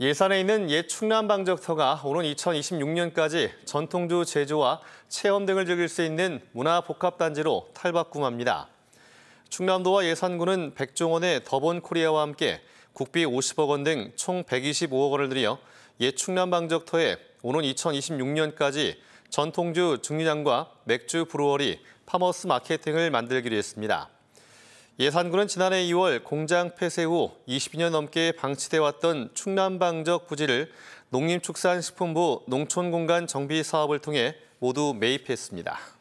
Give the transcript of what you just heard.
예산에 있는 옛 충남 방적터가 오는 2026년까지 전통주 제조와 체험 등을 즐길 수 있는 문화복합단지로 탈바꿈합니다. 충남도와 예산군은 백종원의 더본코리아와 함께 국비 50억 원 등 총 125억 원을 들여 옛 충남 방적터에 오는 2026년까지 전통주 증류장과 맥주 브루어리, 파머스 마케팅을 만들기로 했습니다. 예산군은 지난해 2월 공장 폐쇄 후2 2년 넘게 방치돼 왔던 충남방적 부지를 농림축산식품부 농촌공간 정비 사업을 통해 모두 매입했습니다.